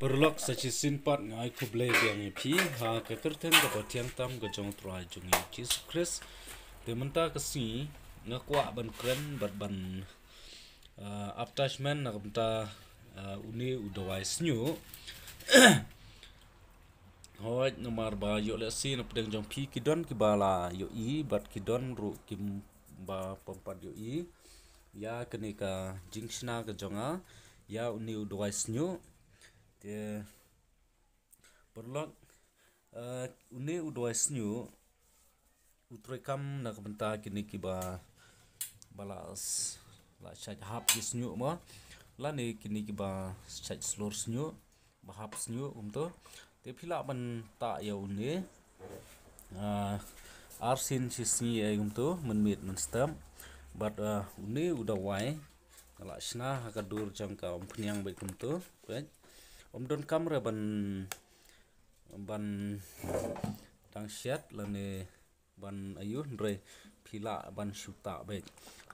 perlok sachi sinpat ngai kuble biang phi ha ka kerten ka yang tam ka jong trai jung ye jesus christ de menta ka si nga kwa ban kren bat ban uh, attachment na kamta uh, uni udawai snyu hoi nomar ba yo le si na pedeng jong pi ki don ki bala yo i bat ki don ru kim ba pompat yo i ya kenika jingshna ka jonga ya uni udawai snyu te Perlog eh, une u dua snyu utroi kam na kabenta kini kiba balas la chat hap snyu ma la ne kini kiba chat slur snyu ba hap snyu umto te phila ban ta ya une uh, ah, arsin chi sni e umto man mit man stam but ah, une u dawai la shna jam ka um phnyang kum to right om don kamre ban ban tang la ne ban ayu re pila ban shuta be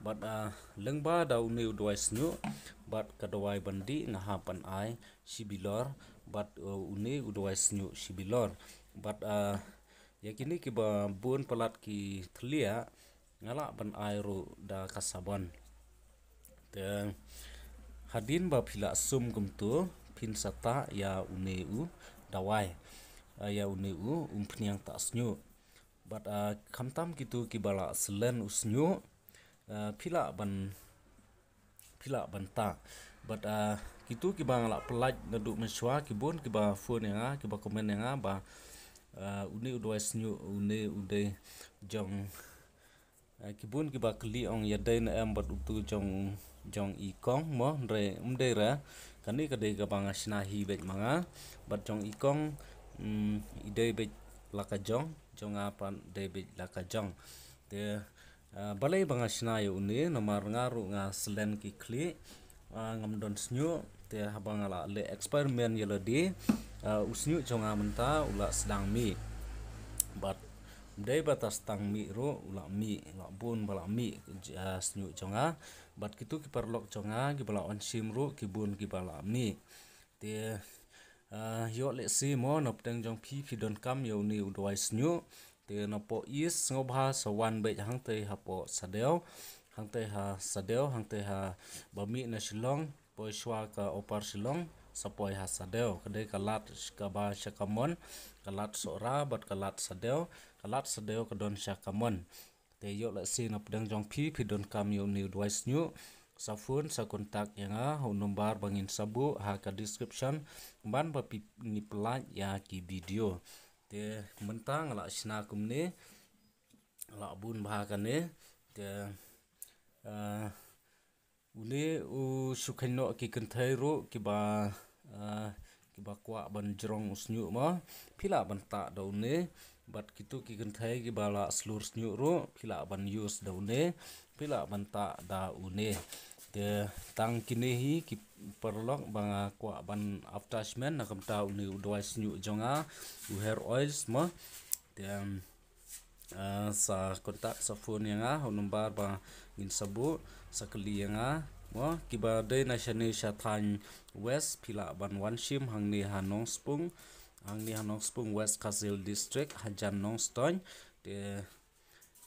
but uh, ah, lengba dau new doi snu but kadawai na ha pan ai sibilor but uh, ah, u udwai snu sibilor but uh, ah, yakini ki ba bun palat ki thlia ngala ban airo da kasaban te hadin ba pila sum gum tu sata ya une dawai ah, ya une u yang ta snyu but ah, kamtam gitu kibala selen usnyu ah, pila ban phila banta but kitu kibang pelaj pelat ngadu meswa kibun kiba phone nga kiba komen nga ba une u dawai senyu une de jong Eh, kibun kiba kli ong ya dai na em bat utu jong jong i kong mo re um ra kani ka dei ka banga sna hi bet manga bat jong i kong um i dei bet laka jong jong apa pan dei bet laka jong de eh, balai banga sna yo uni namar nga nga selen ki kli ngam don snyu te habang ala le experiment yelo ya di eh, usnyu jong a ula sedang mi bat dai batas tang mi ro ula mi ula bun bala mi jas nyu chonga bat kitu ki parlok chonga ki bala on sim ro ki bun ki bala mi te eh, yo le si mo nop teng jong pi ki don kam yo ni u snyu te no po is ngo ha so wan be hang te ha po sadeo hang te ha sadel, hang te ha ba mi na shilong po shwa ka opar shilong sepoi hasadeo kede kalat kaba shakamon kalat sora bat kalat sadeo kalat sadeo kedon shakamon te yo la sin op dang jong phi phi don kam yo new device new safun sa kontak yang a ho nombar bangin sabu ha ka description ban ba pi ni plan ya ki video te mentang la sina kum ni la bun ba ka ni te Uli eh, u sukhaino ki kentai ro ki ba Eh, kiba kwa ban jerong usnyu ma pila ban ta daune bat kitu ki kibala ki bala slur snyu ro pila ban use daune pila ban ta daune te tang kine hi ki perlok kwa ban attachment na kam ta uni udwai snyu jonga u hair oils ma te eh, sa kontak sa phone yanga nomor ba ngin sabu sakali yanga wa kiba dei na shani west pila ban wanshim hangni hanong spung hangni hanong spung west kasil district hajan nong stoin de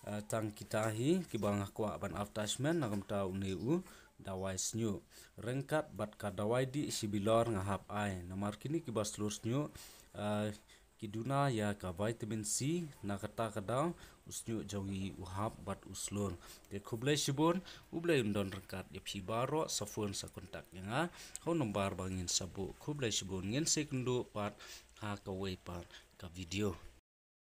eh, tang kita hi kibang akwa ban attachment nagam ta uni u dawai snyu rengkat bat ka dawai di sibilor ngahap ai namar kini kibas lur snyu eh, kiduna ya ka vitamin c na kata kada usnyu jawi uhap bat uslon ke khublai shibon ublai undon rekat ya phi baro safon sa kontak nga ho nombar bangin sabu khublai shibon ngin sekundu pat ha ka wei pat ka video